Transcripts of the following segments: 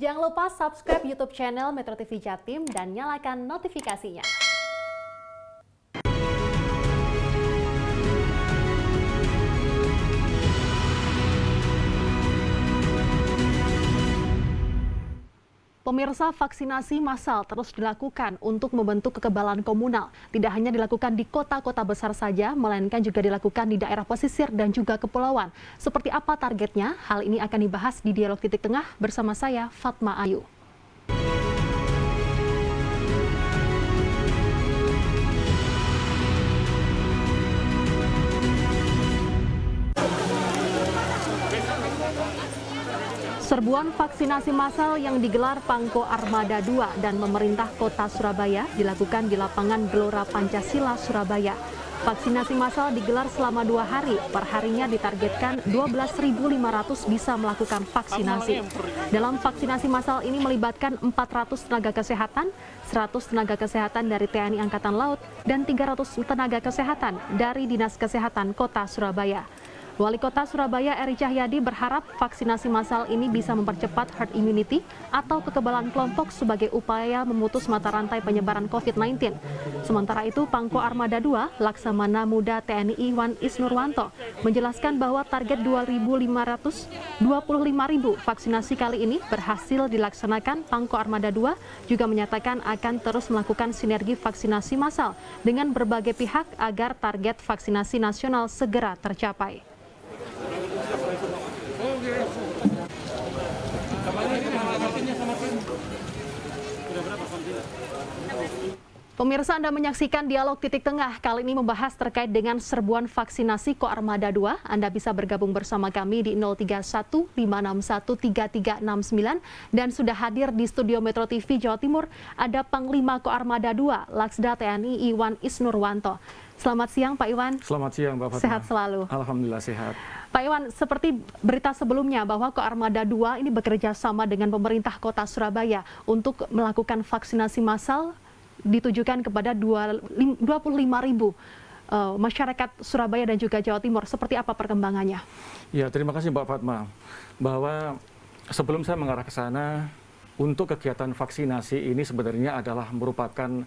Jangan lupa subscribe YouTube channel Metro TV Jatim dan nyalakan notifikasinya. Pemirsa, vaksinasi massal terus dilakukan untuk membentuk kekebalan komunal. Tidak hanya dilakukan di kota-kota besar saja, melainkan juga dilakukan di daerah pesisir dan juga kepulauan. Seperti apa targetnya? Hal ini akan dibahas di Dialog Titik Tengah bersama saya, Fatma Ayu. Serbuan vaksinasi massal yang digelar Pangko Armada 2 dan pemerintah kota Surabaya dilakukan di lapangan Gelora Pancasila, Surabaya. Vaksinasi massal digelar selama dua hari, perharinya ditargetkan 12.500 bisa melakukan vaksinasi. Dalam vaksinasi massal ini melibatkan 400 tenaga kesehatan, 100 tenaga kesehatan dari TNI Angkatan Laut, dan 300 tenaga kesehatan dari Dinas Kesehatan Kota Surabaya. Wali Kota Surabaya Eri Cahyadi berharap vaksinasi massal ini bisa mempercepat herd immunity atau kekebalan kelompok sebagai upaya memutus mata rantai penyebaran COVID-19. Sementara itu, Pangko Armada II, Laksamana Muda TNI Iwan Isnurwanto, menjelaskan bahwa target 2.525.000 vaksinasi kali ini berhasil dilaksanakan. Pangko Armada II juga menyatakan akan terus melakukan sinergi vaksinasi massal dengan berbagai pihak agar target vaksinasi nasional segera tercapai. Pemirsa Anda menyaksikan dialog titik tengah kali ini membahas terkait dengan serbuan vaksinasi Armada 2. Anda bisa bergabung bersama kami di 0315613369 dan sudah hadir di studio Metro TV Jawa Timur ada Panglima Armada 2 Laksda TNI Iwan Isnurwanto. Selamat siang Pak Iwan. Selamat siang Bapak. Sehat selalu. Alhamdulillah sehat. Pak Iwan, seperti berita sebelumnya bahwa Armada 2 ini bekerja sama dengan pemerintah kota Surabaya untuk melakukan vaksinasi massal ditujukan kepada 25 ribu eh, masyarakat Surabaya dan juga Jawa Timur. Seperti apa perkembangannya? Ya, terima kasih Mbak Fatma. Bahwa sebelum saya mengarah ke sana, untuk kegiatan vaksinasi ini sebenarnya adalah merupakan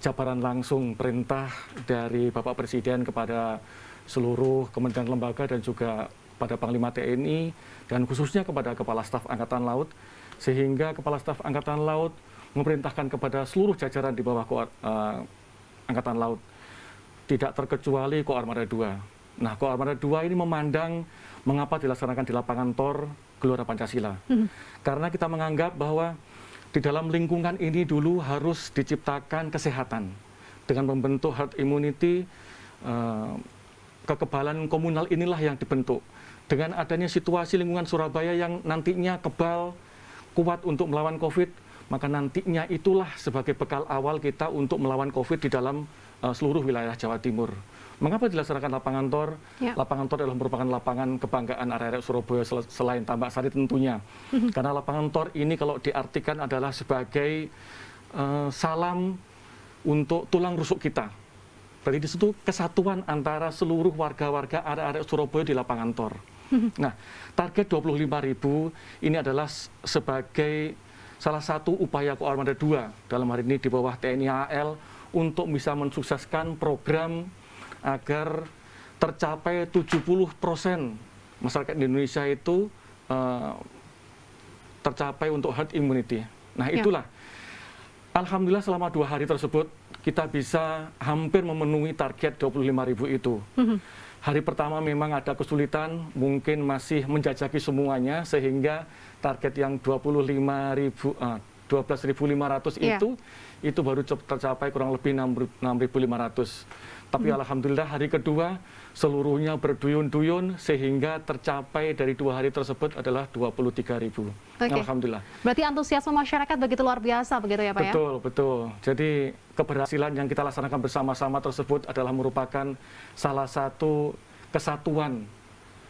jabaran langsung perintah dari Bapak Presiden kepada seluruh kementerian lembaga dan juga pada Panglima TNI dan khususnya kepada Kepala Staf Angkatan Laut sehingga Kepala Staf Angkatan Laut memerintahkan kepada seluruh jajaran di bawah Ko, uh, eh, Angkatan Laut tidak terkecuali Armada 2. Nah, Armada 2 ini memandang mengapa dilaksanakan di lapangan Tor Gelora Pancasila. Hmm. Karena kita menganggap bahwa di dalam lingkungan ini dulu harus diciptakan kesehatan dengan membentuk herd immunity uh, kekebalan komunal inilah yang dibentuk dengan adanya situasi lingkungan Surabaya yang nantinya kebal kuat untuk melawan COVID maka nantinya itulah sebagai bekal awal kita untuk melawan COVID di dalam uh, seluruh wilayah Jawa Timur. Mengapa dilaksanakan lapangan tor? Ya. Lapangan tor adalah merupakan lapangan kebanggaan area-area Surabaya sel selain Tambak Sari tentunya. Mhm. Karena lapangan tor ini kalau diartikan adalah sebagai uh, salam untuk tulang rusuk kita. Berarti di situ kesatuan antara seluruh warga-warga area-area Surabaya di lapangan tor. Mhm. Nah, target 25.000 ini adalah sebagai salah satu upaya Koar Armada 2 dalam hari ini di bawah TNI AL untuk bisa mensukseskan program agar tercapai 70% masyarakat di Indonesia itu uh, tercapai untuk herd immunity. Nah ya. itulah, ya. Alhamdulillah selama dua hari tersebut kita bisa hampir memenuhi target 25 ribu itu. Mm -hmm. Hari pertama memang ada kesulitan, mungkin masih menjajaki semuanya sehingga target yang 25.000 ribu uh, 12.500 yeah. itu itu baru tercapai kurang lebih 6.500. Tapi hmm. alhamdulillah hari kedua seluruhnya berduyun-duyun sehingga tercapai dari dua hari tersebut adalah 23.000. Okay. Alhamdulillah. Berarti antusiasme masyarakat begitu luar biasa begitu ya Pak betul, ya? Betul, betul. Jadi keberhasilan yang kita laksanakan bersama-sama tersebut adalah merupakan salah satu kesatuan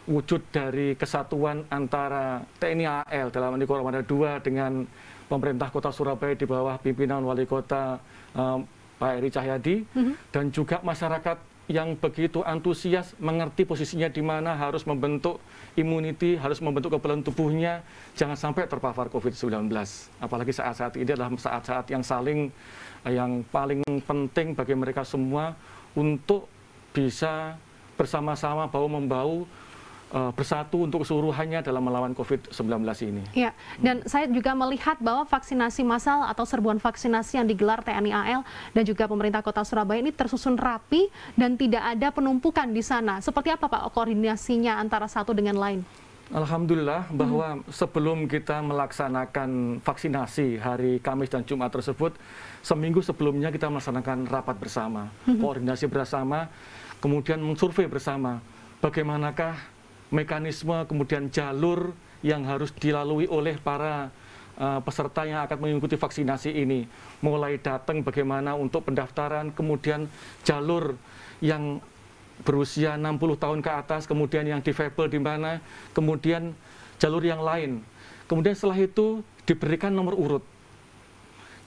wujud dari kesatuan antara TNI AL dalam ini Kormada 2 dengan pemerintah kota Surabaya di bawah pimpinan wali kota eh, Pak Eri Cahyadi mm -hmm. dan juga masyarakat yang begitu antusias mengerti posisinya di mana harus membentuk imuniti, harus membentuk kekebalan tubuhnya, jangan sampai terpapar COVID-19. Apalagi saat-saat ini adalah saat-saat yang saling yang paling penting bagi mereka semua untuk bisa bersama-sama bau membau Eh, bersatu untuk keseluruhannya dalam melawan COVID-19 ini. Ya, dan hmm. saya juga melihat bahwa vaksinasi massal atau serbuan vaksinasi yang digelar TNI AL dan juga pemerintah kota Surabaya ini tersusun rapi dan tidak ada penumpukan di sana. Seperti apa Pak koordinasinya antara satu dengan lain? Alhamdulillah bahwa hmm. sebelum kita melaksanakan vaksinasi hari Kamis dan Jumat tersebut, seminggu sebelumnya kita melaksanakan rapat bersama, hmm. koordinasi bersama, kemudian mensurvei bersama, bagaimanakah mekanisme kemudian jalur yang harus dilalui oleh para uh, peserta yang akan mengikuti vaksinasi ini. Mulai datang bagaimana untuk pendaftaran, kemudian jalur yang berusia 60 tahun ke atas, kemudian yang difabel di mana, kemudian jalur yang lain. Kemudian setelah itu diberikan nomor urut.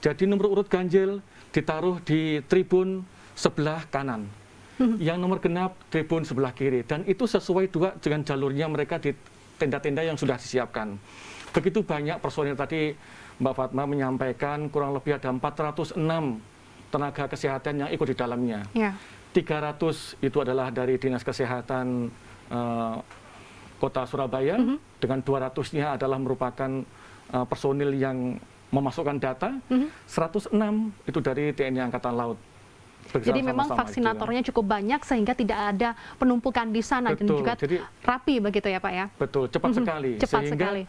Jadi nomor urut ganjil ditaruh di tribun sebelah kanan. yang nomor genap tribun sebelah kiri dan itu sesuai dua dengan jalurnya mereka di tenda-tenda yang sudah disiapkan. Begitu banyak personil tadi Mbak Fatma menyampaikan kurang lebih ada 406 tenaga kesehatan yang ikut di dalamnya. Ya. 300 itu adalah dari Dinas Kesehatan uh, Kota Surabaya mm -hmm. dengan 200-nya adalah merupakan uh, personil yang memasukkan data, mm -hmm. 106 itu dari TNI Angkatan Laut. Jadi sama -sama memang vaksinatornya cukup banyak sehingga tidak ada penumpukan di sana betul. dan juga Jadi, rapi begitu ya Pak ya. Betul, cepat sekali. Cepat sehingga sekali.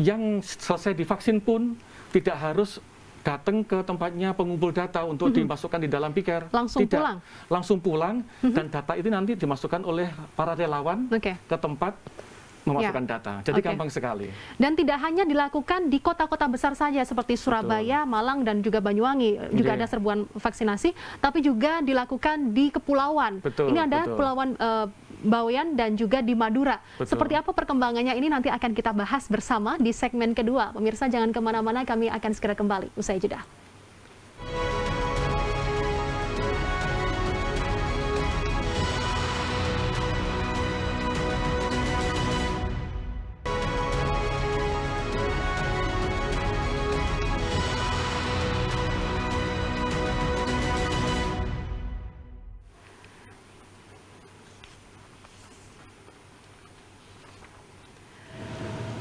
yang selesai divaksin pun tidak harus datang ke tempatnya pengumpul data untuk mm -hmm. dimasukkan di dalam pikir. Langsung Tidak. pulang? Langsung pulang, mm -hmm. dan data itu nanti dimasukkan oleh para relawan okay. ke tempat memasukkan ya. data. Jadi okay. gampang sekali. Dan tidak hanya dilakukan di kota-kota besar saja seperti Surabaya, Betul. Malang dan juga Banyuwangi juga iya. ada serbuan vaksinasi, tapi juga dilakukan di kepulauan. Betul, ini ada betul. kepulauan uh, Bawean dan juga di Madura. Betul. Seperti apa perkembangannya ini nanti akan kita bahas bersama di segmen kedua. Pemirsa jangan kemana-mana, kami akan segera kembali usai jeda.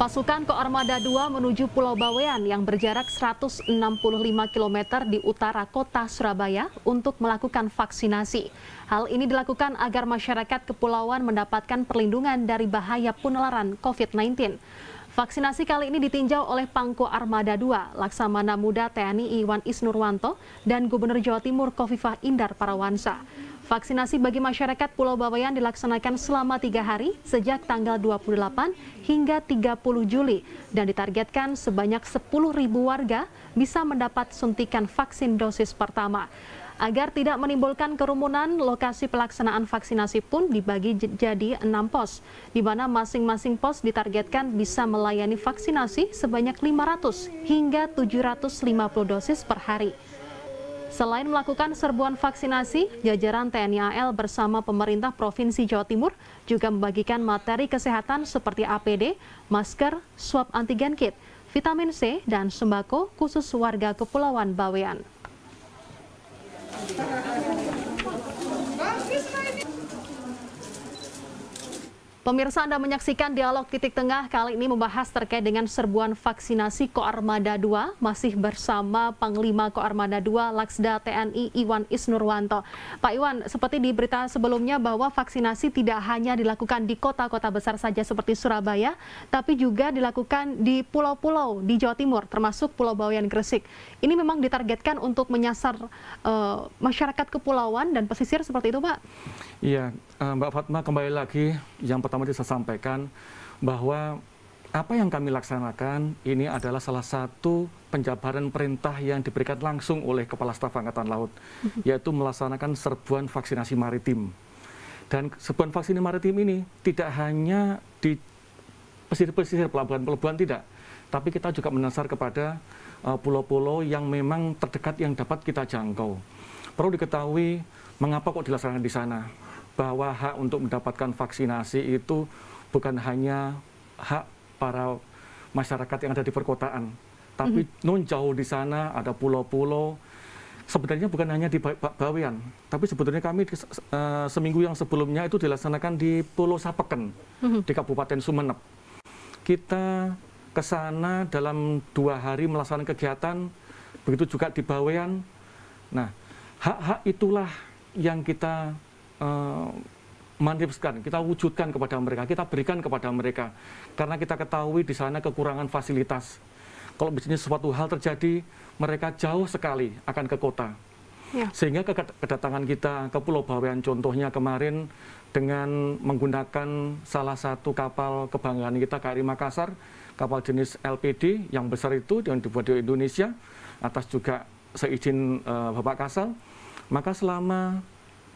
Pasukan ke Armada 2 menuju Pulau Bawean yang berjarak 165 km di utara kota Surabaya untuk melakukan vaksinasi. Hal ini dilakukan agar masyarakat kepulauan mendapatkan perlindungan dari bahaya penularan COVID-19. Vaksinasi kali ini ditinjau oleh Pangko Armada 2, Laksamana Muda TNI Iwan Isnurwanto, dan Gubernur Jawa Timur Kofifah Indar Parawansa. Vaksinasi bagi masyarakat Pulau Bawean dilaksanakan selama tiga hari sejak tanggal 28 hingga 30 Juli dan ditargetkan sebanyak 10.000 warga bisa mendapat suntikan vaksin dosis pertama. Agar tidak menimbulkan kerumunan, lokasi pelaksanaan vaksinasi pun dibagi jadi enam pos, di mana masing-masing pos ditargetkan bisa melayani vaksinasi sebanyak 500 hingga 750 dosis per hari. Selain melakukan serbuan vaksinasi, jajaran TNI AL bersama pemerintah Provinsi Jawa Timur juga membagikan materi kesehatan seperti APD, masker, swab antigen kit, vitamin C, dan sembako khusus warga Kepulauan Bawean. Pemirsa Anda menyaksikan dialog titik tengah kali ini membahas terkait dengan serbuan vaksinasi Koarmada 2 masih bersama Panglima Koarmada 2 Laksda TNI Iwan Isnurwanto. Pak Iwan, seperti di berita sebelumnya bahwa vaksinasi tidak hanya dilakukan di kota-kota besar saja seperti Surabaya, tapi juga dilakukan di pulau-pulau di Jawa Timur termasuk Pulau Bawean Gresik. Ini memang ditargetkan untuk menyasar uh, masyarakat kepulauan dan pesisir seperti itu, Pak. Iya, eh, Mbak Fatma kembali lagi yang pertama saya sampaikan bahwa apa yang kami laksanakan ini adalah salah satu penjabaran perintah yang diberikan langsung oleh Kepala Staf Angkatan Laut, mhm. yaitu melaksanakan serbuan vaksinasi maritim. Dan serbuan vaksinasi maritim ini tidak hanya di pesisir-pesisir pelabuhan-pelabuhan tidak, tapi kita juga menasar kepada eh, pulau-pulau uh, yang memang terdekat yang dapat kita jangkau. Perlu diketahui mengapa kok dilaksanakan di sana bahwa hak untuk mendapatkan vaksinasi itu bukan hanya hak para masyarakat yang ada di perkotaan, tapi mm-hmm. non jauh di sana ada pulau-pulau. Sebenarnya bukan hanya di Bawean, tapi sebetulnya kami uh, seminggu yang sebelumnya itu dilaksanakan di Pulau Sapeken mm-hmm. di Kabupaten Sumeneb. Kita ke sana dalam dua hari melaksanakan kegiatan, begitu juga di Bawean. Nah, hak-hak itulah yang kita Eh, manifestkan, kita wujudkan kepada mereka, kita berikan kepada mereka. Karena kita ketahui di sana kekurangan fasilitas. Kalau misalnya suatu hal terjadi, mereka jauh sekali akan ke kota. Ya. Sehingga kedatangan kita ke Pulau Bawean contohnya kemarin dengan menggunakan salah satu kapal kebanggaan kita KRI Makassar, kapal jenis LPD yang besar itu yang dibuat di Indonesia atas juga seizin uh, Bapak Kasal, maka selama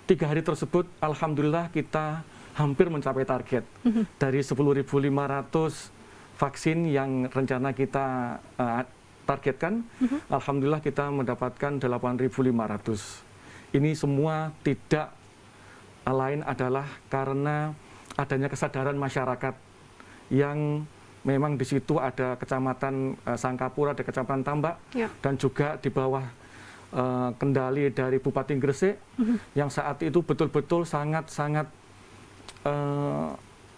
tiga hari tersebut alhamdulillah kita hampir mencapai target mhm. dari 10.500 vaksin yang rencana kita uh, targetkan mhm. alhamdulillah kita mendapatkan 8.500 ini semua tidak lain adalah karena adanya kesadaran masyarakat yang memang di situ ada kecamatan eh, Sangkapura, ada kecamatan Tambak, ya. dan juga di bawah Eh, kendali dari Bupati Gresik mm -hmm. yang saat itu betul-betul sangat-sangat uh,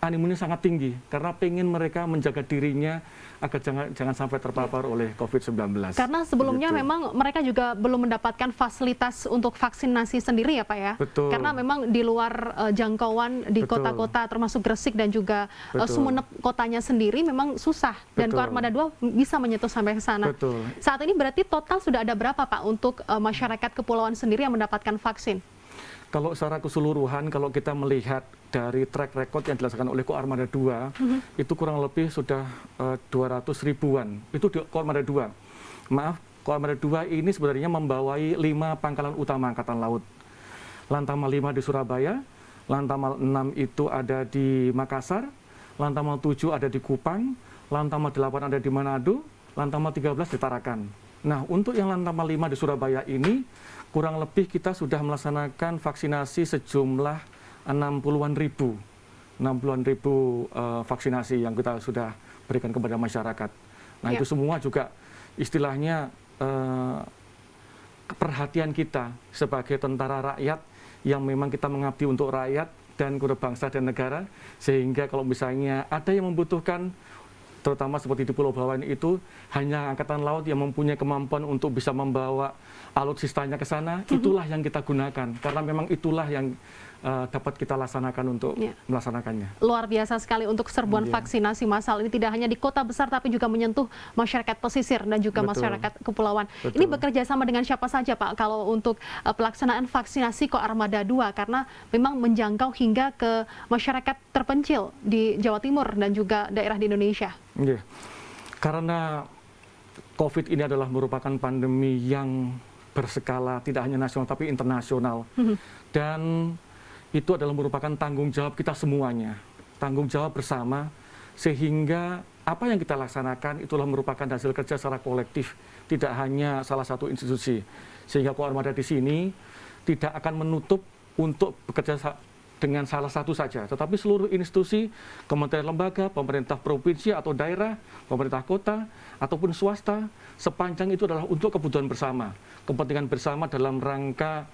animunya sangat tinggi karena pengen mereka menjaga dirinya agar jangan jangan sampai terpapar iya. oleh COVID-19. Karena sebelumnya Begitu. memang mereka juga belum mendapatkan fasilitas untuk vaksinasi sendiri ya Pak ya. Betul. Karena memang di luar uh, jangkauan di kota-kota termasuk Gresik dan juga uh, Sumeneb kotanya sendiri memang susah Betul. dan Koarmada 2 bisa menyentuh sampai ke sana. Betul. Saat ini berarti total sudah ada berapa Pak untuk uh, masyarakat kepulauan sendiri yang mendapatkan vaksin? kalau secara keseluruhan kalau kita melihat dari track record yang dilaksanakan oleh Koarmada 2 mm -hmm. itu kurang lebih sudah uh, eh, 200 ribuan itu di Koarmada 2 maaf Koarmada 2 ini sebenarnya membawai lima pangkalan utama Angkatan Laut Lantamal 5 di Surabaya Lantamal 6 itu ada di Makassar Lantamal 7 ada di Kupang Lantamal 8 ada di Manado Lantamal 13 di Tarakan Nah, untuk yang Lantamal 5 di Surabaya ini, kurang lebih kita sudah melaksanakan vaksinasi sejumlah 60-an ribu, 60-an ribu uh, vaksinasi yang kita sudah berikan kepada masyarakat. Nah ya. itu semua juga istilahnya uh, eh, perhatian kita sebagai tentara rakyat yang memang kita mengabdi untuk rakyat dan kepada bangsa dan negara sehingga kalau misalnya ada yang membutuhkan terutama seperti di Pulau ini itu hanya Angkatan Laut yang mempunyai kemampuan untuk bisa membawa alutsistanya ke sana, mhm. itulah yang kita gunakan. Karena memang itulah yang uh, dapat kita laksanakan untuk ya. melaksanakannya. Luar biasa sekali untuk serbuan iya. vaksinasi masal ini tidak hanya di kota besar tapi juga menyentuh masyarakat pesisir dan juga Betul. masyarakat kepulauan. Betul. Ini bekerja sama dengan siapa saja Pak kalau untuk uh, pelaksanaan vaksinasi ke Armada 2 karena memang menjangkau hingga ke masyarakat terpencil di Jawa Timur dan juga daerah di Indonesia. Ya. Karena COVID ini adalah merupakan pandemi yang berskala tidak hanya nasional tapi internasional. Mhm. Dan itu adalah merupakan tanggung jawab kita semuanya, tanggung jawab bersama, sehingga apa yang kita laksanakan itulah merupakan hasil kerja secara kolektif, tidak hanya salah satu institusi. Sehingga Koarmada di sini tidak akan menutup untuk bekerja dengan salah satu saja, tetapi seluruh institusi, kementerian lembaga, pemerintah provinsi atau daerah, pemerintah kota, ataupun swasta, sepanjang itu adalah untuk kebutuhan bersama, kepentingan bersama dalam rangka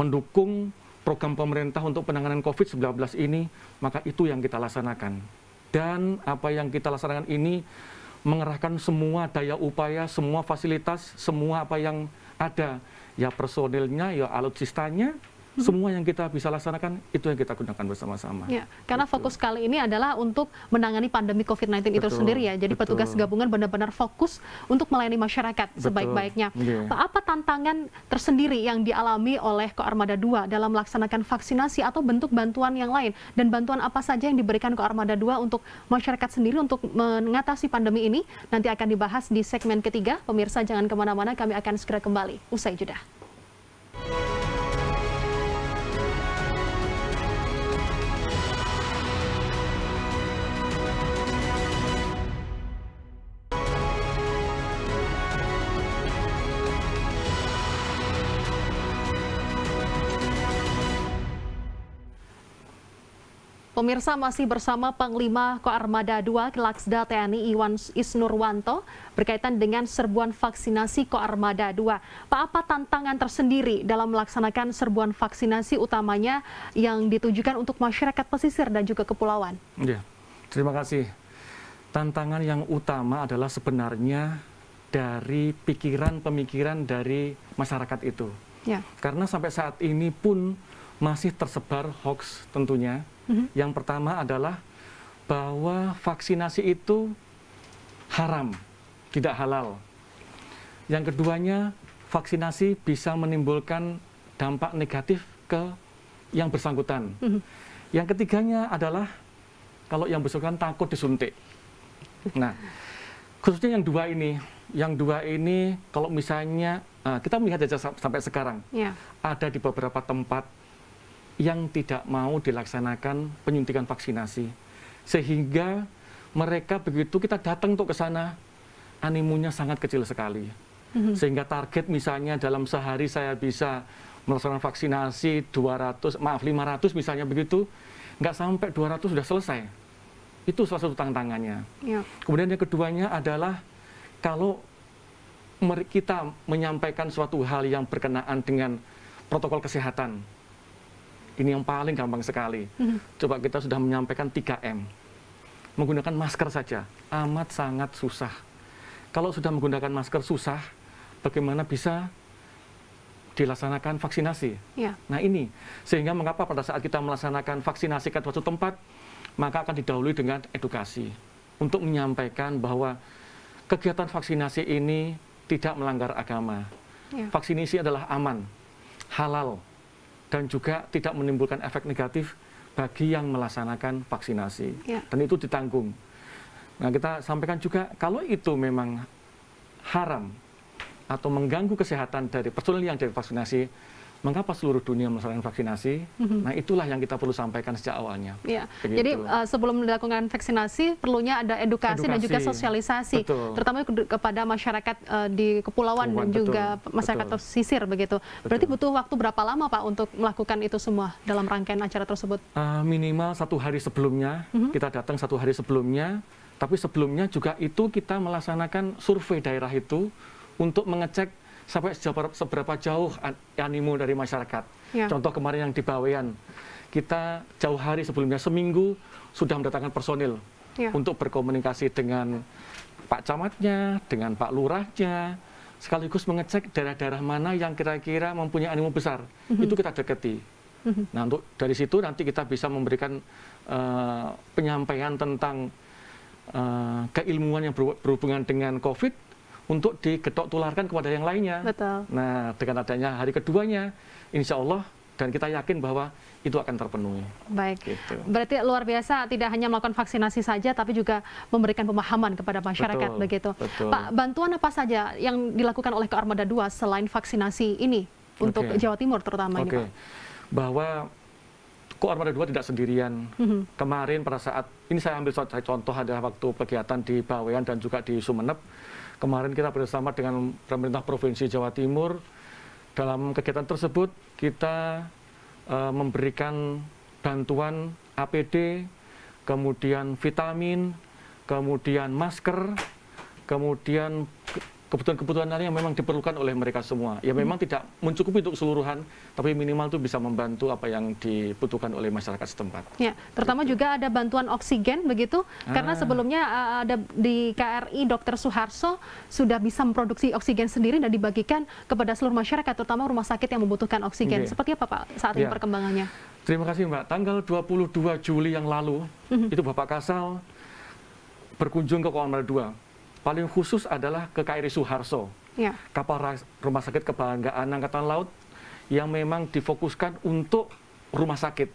mendukung program pemerintah untuk penanganan COVID-19 ini, maka itu yang kita laksanakan. Dan apa yang kita laksanakan ini mengerahkan semua daya upaya, semua fasilitas, semua apa yang ada, ya personilnya, ya alutsistanya, Mhm. Semua yang kita bisa laksanakan itu yang kita gunakan bersama-sama. Ya, karena Betul. Gitu. fokus kali ini adalah untuk menangani pandemi COVID-19 itu sendiri ya. Jadi betul. petugas gabungan benar-benar fokus untuk melayani masyarakat sebaik-baiknya. Yeah. Apa tantangan tersendiri yang dialami oleh Ko Armada 2 dalam melaksanakan vaksinasi atau bentuk bantuan yang lain dan bantuan apa saja yang diberikan Armada 2 untuk masyarakat sendiri untuk mengatasi pandemi ini nanti akan dibahas di segmen ketiga. Pemirsa jangan kemana-mana, kami akan segera kembali usai jeda. Pemirsa masih bersama Panglima Koarmada II Laksda TNI Iwan Isnurwanto berkaitan dengan serbuan vaksinasi Koarmada II. Pak, apa tantangan tersendiri dalam melaksanakan serbuan vaksinasi utamanya yang ditujukan untuk masyarakat pesisir dan juga kepulauan? Ya, terima kasih. Tantangan yang utama adalah sebenarnya dari pikiran-pemikiran dari masyarakat itu. Ya. Karena sampai saat ini pun masih tersebar hoax tentunya hmm Yang pertama adalah bahwa vaksinasi itu haram, tidak halal. Yang keduanya, vaksinasi bisa menimbulkan dampak negatif ke yang bersangkutan. Mm-hmm. Yang ketiganya adalah kalau yang bersangkutan takut disuntik. Nah, khususnya yang dua ini, yang dua ini kalau misalnya nah, kita melihat saja sampai sekarang, yeah. ada di beberapa tempat yang tidak mau dilaksanakan penyuntikan vaksinasi. Sehingga mereka begitu kita datang untuk ke sana, animunya sangat kecil sekali. Mhm. Sehingga target misalnya dalam sehari saya bisa melaksanakan vaksinasi 200, maaf 500 misalnya begitu, nggak sampai 200 sudah selesai. Itu salah satu tantangannya. Ya. Kemudian yang keduanya adalah kalau kita menyampaikan suatu hal yang berkenaan dengan protokol kesehatan, ini yang paling gampang sekali. -hmm. Coba kita sudah menyampaikan 3M. Menggunakan masker saja, amat sangat susah. Kalau sudah menggunakan masker susah, bagaimana bisa dilaksanakan vaksinasi? Ya. Nah ini, sehingga mengapa pada saat kita melaksanakan vaksinasi ke suatu tempat, maka akan didahului dengan edukasi. Untuk menyampaikan bahwa kegiatan vaksinasi ini tidak melanggar agama. Ya. Vaksinasi adalah aman, halal, dan juga tidak menimbulkan efek negatif bagi yang melaksanakan vaksinasi. Ya. Dan itu ditanggung. Nah, kita sampaikan juga kalau itu memang haram atau mengganggu kesehatan dari personil yang divaksinasi, mengapa seluruh dunia melaksanakan vaksinasi? Mm-hmm. Nah, itulah yang kita perlu sampaikan sejak awalnya. Ya. Jadi uh, sebelum dilakukan vaksinasi, perlunya ada edukasi, edukasi. dan juga sosialisasi, betul. terutama ke- kepada masyarakat uh, di kepulauan Kepuan, dan betul. juga masyarakat betul. pesisir begitu. Betul. Berarti butuh waktu berapa lama Pak untuk melakukan itu semua dalam rangkaian acara tersebut? Uh, minimal satu hari sebelumnya, mm-hmm. kita datang satu hari sebelumnya. Tapi sebelumnya juga itu kita melaksanakan survei daerah itu untuk mengecek sampai seberapa jauh animo dari masyarakat. Ya. Contoh kemarin yang di Bawean, kita jauh hari sebelumnya seminggu sudah mendatangkan personil ya. untuk berkomunikasi dengan Pak Camatnya, dengan Pak Lurahnya, sekaligus mengecek daerah-daerah mana yang kira-kira mempunyai animo besar. Mm -hmm. Itu kita deketi. Mm -hmm. Nah, untuk dari situ nanti kita bisa memberikan uh, penyampaian tentang uh, keilmuan yang berhubungan dengan COVID untuk digetok tularkan kepada yang lainnya. Betul. Nah, dengan adanya hari keduanya, insya Allah dan kita yakin bahwa itu akan terpenuhi. Baik. Gitu. Berarti luar biasa tidak hanya melakukan vaksinasi saja tapi juga memberikan pemahaman kepada masyarakat betul, begitu. Betul. Pak, bantuan apa saja yang dilakukan oleh Kearmada 2 selain vaksinasi ini untuk okay. Jawa Timur terutama okay. ini, Pak? Bahwa Koarmada 2 tidak sendirian. Mm-hmm. Kemarin pada saat ini saya ambil contoh ada waktu kegiatan di Bawean dan juga di Sumeneb Kemarin kita bersama dengan pemerintah Provinsi Jawa Timur. Dalam kegiatan tersebut kita uh, memberikan bantuan APD, kemudian vitamin, kemudian masker, kemudian kebutuhan-kebutuhan lain yang memang diperlukan oleh mereka semua. Ya hmm. memang hmm. tidak mencukupi untuk keseluruhan, tapi minimal itu bisa membantu apa yang dibutuhkan oleh masyarakat setempat. Ya, terutama gitu. juga ada bantuan oksigen begitu, ah. karena sebelumnya eh, eh, ada di KRI Dr. Suharso sudah bisa memproduksi oksigen sendiri dan dibagikan kepada seluruh masyarakat, terutama rumah sakit yang membutuhkan oksigen. Okay. Seperti apa Pak saat ini ya. perkembangannya? Terima kasih Mbak. Tanggal 22 Juli yang lalu, -hmm. itu Bapak Kasal berkunjung ke Koamel 2 paling khusus adalah ke KRI Suharso, ya. kapal rumah sakit kebanggaan Angkatan Laut yang memang difokuskan untuk rumah sakit.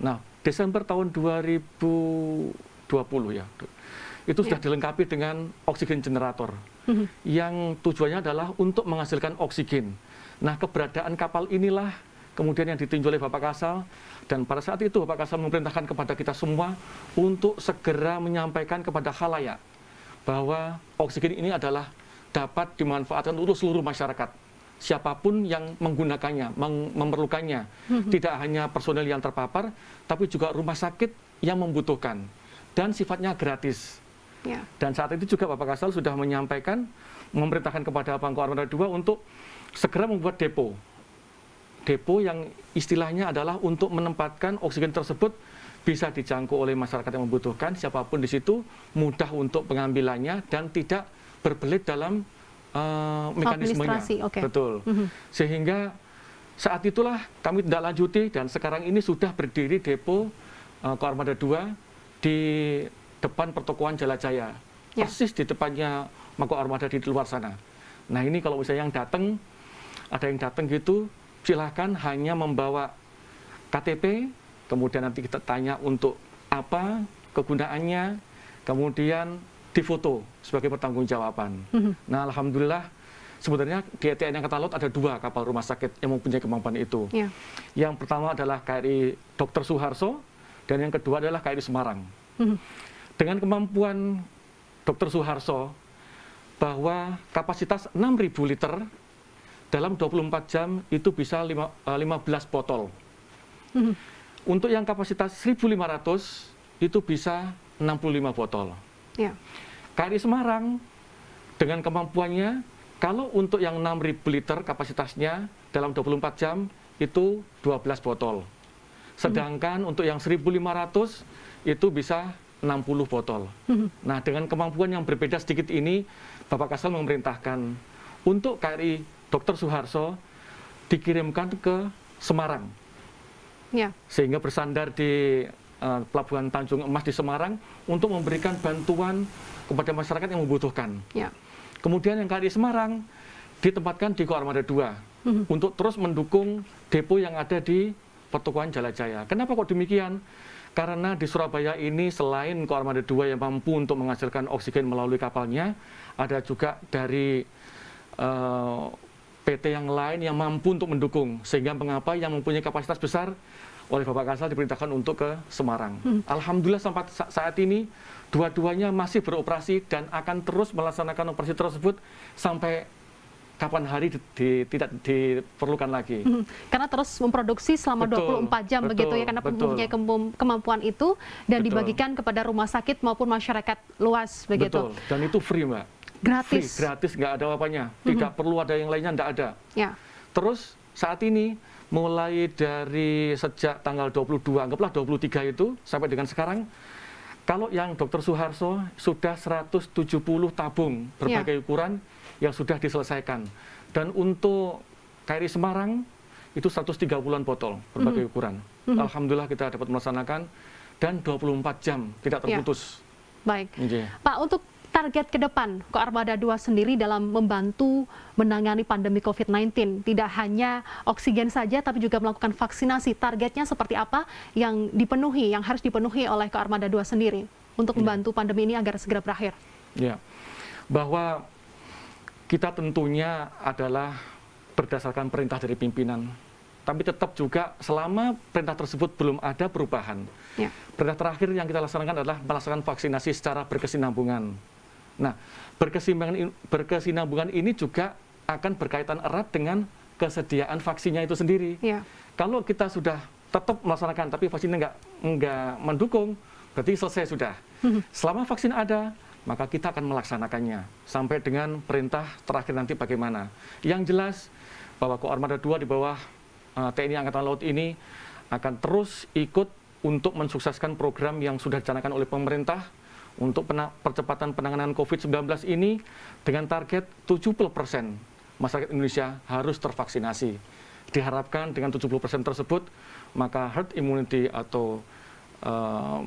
Nah, Desember tahun 2020 ya, itu sudah ya. dilengkapi dengan oksigen generator mhm. yang tujuannya adalah untuk menghasilkan oksigen. Nah, keberadaan kapal inilah kemudian yang ditinjau oleh Bapak Kasal dan pada saat itu Bapak Kasal memerintahkan kepada kita semua untuk segera menyampaikan kepada halayak bahwa oksigen ini adalah dapat dimanfaatkan untuk seluruh masyarakat. Siapapun yang menggunakannya, memerlukannya. Mm-hmm. Tidak hanya personel yang terpapar, tapi juga rumah sakit yang membutuhkan. Dan sifatnya gratis. Ya. Dan saat itu juga Bapak Kasal sudah menyampaikan, memerintahkan kepada Bangko Armada 2 untuk segera membuat depo. Depo yang istilahnya adalah untuk menempatkan oksigen tersebut bisa dijangkau oleh masyarakat yang membutuhkan, siapapun di situ mudah untuk pengambilannya dan tidak berbelit dalam uh, mekanismenya. Okay. Betul. Mm -hmm. Sehingga saat itulah kami tidak lanjuti dan sekarang ini sudah berdiri depo uh, eh, Koarmada 2 di depan pertokoan Jalajaya. Yeah. Persis di depannya Mako Armada di luar sana. Nah ini kalau misalnya yang datang, ada yang datang gitu, silahkan hanya membawa KTP, kemudian nanti kita tanya untuk apa kegunaannya, kemudian difoto sebagai pertanggungjawaban. Hmm. Nah, alhamdulillah sebenarnya di ETN kata Laut ada dua kapal rumah sakit yang mempunyai kemampuan itu. Ya. Yang pertama adalah KRI Dr. Suharso dan yang kedua adalah KRI Semarang. Hmm. Dengan kemampuan Dr. Suharso bahwa kapasitas 6.000 liter dalam 24 jam itu bisa lima 15 eh, botol. Hmm. Untuk yang kapasitas 1.500 itu bisa 65 botol. Ya. KRI Semarang dengan kemampuannya kalau untuk yang 6.000 liter kapasitasnya dalam 24 jam itu 12 botol. Sedangkan hmm. untuk yang 1.500 itu bisa 60 botol. Hmm. Nah, dengan kemampuan yang berbeda sedikit ini, Bapak Kasal memerintahkan untuk KRI Dr. Suharso dikirimkan ke Semarang yeah. sehingga bersandar di uh, Pelabuhan Tanjung Emas di Semarang untuk memberikan bantuan kepada masyarakat yang membutuhkan. Yeah. Kemudian yang kali di Semarang ditempatkan di Koarmada 2 mm-hmm. untuk terus mendukung depo yang ada di Pertukuan Jalajaya. Kenapa kok demikian? Karena di Surabaya ini selain Koarmada 2 yang mampu untuk menghasilkan oksigen melalui kapalnya, ada juga dari eh, PT yang lain yang mampu untuk mendukung. Sehingga mengapa yang mempunyai kapasitas besar oleh Bapak Kasal diperintahkan untuk ke Semarang. Hmm. Alhamdulillah sampai saat ini dua-duanya masih beroperasi dan akan terus melaksanakan operasi tersebut sampai kapan hari di, di, tidak diperlukan lagi. Hmm. Karena terus memproduksi selama betul, 24 jam betul, begitu ya karena mempunyai kemampuan itu dan betul. dibagikan kepada rumah sakit maupun masyarakat luas begitu. Betul. Dan itu free, Mbak gratis free, gratis nggak ada apanya tidak mm -hmm. perlu ada yang lainnya nggak ada yeah. terus saat ini mulai dari sejak tanggal 22 anggaplah 23 itu sampai dengan sekarang kalau yang Dokter Suharso sudah 170 tabung berbagai yeah. ukuran yang sudah diselesaikan dan untuk KRI Semarang itu 130-an botol berbagai mm -hmm. ukuran mm -hmm. Alhamdulillah kita dapat melaksanakan dan 24 jam tidak ya. terputus yeah. Baik. Okay. Iya. Pak, untuk target ke depan ke Armada 2 sendiri dalam membantu menangani pandemi COVID-19? Tidak hanya oksigen saja, tapi juga melakukan vaksinasi. Targetnya seperti apa yang dipenuhi, yang harus dipenuhi oleh ke Armada 2 sendiri untuk ya. membantu pandemi ini agar segera berakhir? Ya, bahwa kita tentunya adalah berdasarkan perintah dari pimpinan. Tapi tetap juga selama perintah tersebut belum ada perubahan. Ya. Perintah terakhir yang kita laksanakan adalah melaksanakan vaksinasi secara berkesinambungan. Nah, berkesinambungan, berkesinambungan ini juga akan berkaitan erat dengan kesediaan vaksinnya itu sendiri. Ya. Kalau kita sudah tetap melaksanakan, tapi vaksinnya nggak nggak mendukung, berarti selesai sudah. Mhm. Selama vaksin ada, maka kita akan melaksanakannya sampai dengan perintah terakhir nanti bagaimana. Yang jelas bahwa Armada 2 di bawah uh, eh, TNI Angkatan Laut ini akan terus ikut untuk mensukseskan program yang sudah dicanakan oleh pemerintah untuk percepatan penanganan COVID-19 ini dengan target 70 persen masyarakat Indonesia harus tervaksinasi. Diharapkan dengan 70 persen tersebut, maka herd immunity atau uh,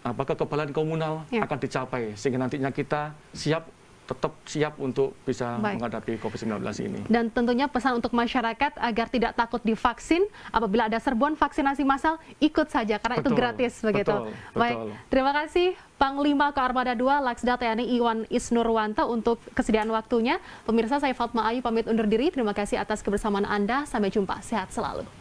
apa kekebalan komunal ya. akan dicapai sehingga nantinya kita siap tetap siap untuk bisa Baik. menghadapi COVID-19 ini. Dan tentunya pesan untuk masyarakat agar tidak takut divaksin apabila ada serbuan vaksinasi massal ikut saja karena betul, itu gratis begitu. Betul, Baik, terima kasih Panglima Armada II Laksda TNI Iwan Isnurwanto untuk kesediaan waktunya. Pemirsa saya Fatma Ayu pamit undur diri. Terima kasih atas kebersamaan Anda. Sampai jumpa. Sehat selalu.